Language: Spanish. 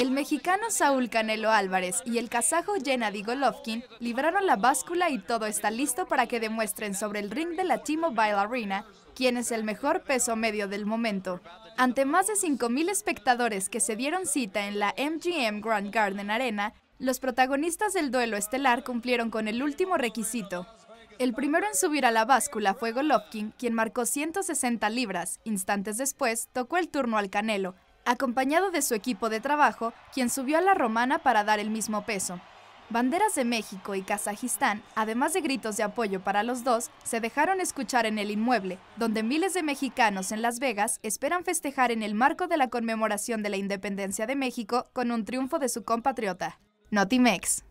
El mexicano Saúl Canelo Álvarez y el kazajo Gennady Golovkin libraron la báscula y todo está listo para que demuestren sobre el ring de la T-Mobile Arena quién es el mejor peso medio del momento. Ante más de 5.000 espectadores que se dieron cita en la MGM Grand Garden Arena, los protagonistas del duelo estelar cumplieron con el último requisito. El primero en subir a la báscula fue Golovkin, quien marcó 160 libras. Instantes después, tocó el turno al Canelo, acompañado de su equipo de trabajo, quien subió a la romana para dar el mismo peso. Banderas de México y Kazajistán, además de gritos de apoyo para los dos, se dejaron escuchar en el inmueble, donde miles de mexicanos en Las Vegas esperan festejar en el marco de la conmemoración de la independencia de México con un triunfo de su compatriota. Notimex.